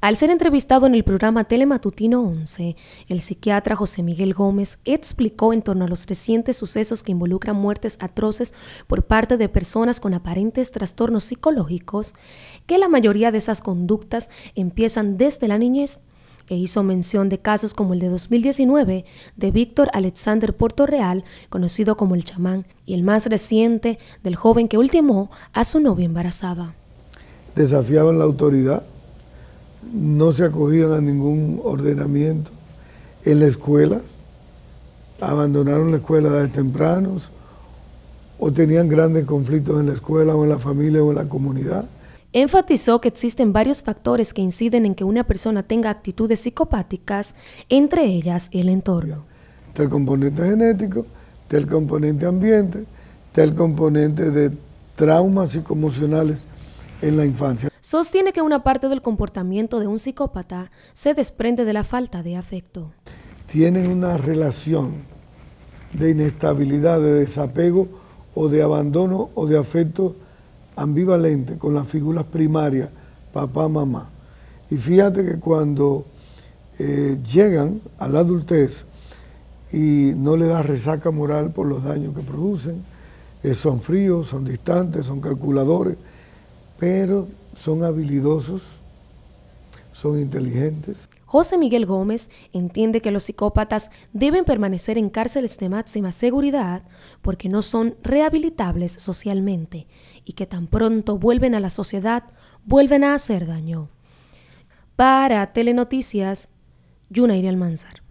Al ser entrevistado en el programa Telematutino 11, el psiquiatra José Miguel Gómez explicó en torno a los recientes sucesos que involucran muertes atroces por parte de personas con aparentes trastornos psicológicos, que la mayoría de esas conductas empiezan desde la niñez e hizo mención de casos como el de 2019 de Víctor Alexander Real, conocido como el chamán, y el más reciente del joven que ultimó a su novia embarazada. Desafiaban la autoridad no se acogían a ningún ordenamiento en la escuela, abandonaron la escuela de tempranos o tenían grandes conflictos en la escuela o en la familia o en la comunidad. Enfatizó que existen varios factores que inciden en que una persona tenga actitudes psicopáticas, entre ellas el entorno. del componente genético, del componente ambiente, del componente de traumas psicomocionales, en la infancia. Sostiene que una parte del comportamiento de un psicópata se desprende de la falta de afecto. Tienen una relación de inestabilidad, de desapego o de abandono o de afecto ambivalente con las figuras primarias, papá, mamá. Y fíjate que cuando eh, llegan a la adultez y no le da resaca moral por los daños que producen, eh, son fríos, son distantes, son calculadores, pero son habilidosos, son inteligentes. José Miguel Gómez entiende que los psicópatas deben permanecer en cárceles de máxima seguridad porque no son rehabilitables socialmente y que tan pronto vuelven a la sociedad, vuelven a hacer daño. Para Telenoticias, Iria Almanzar.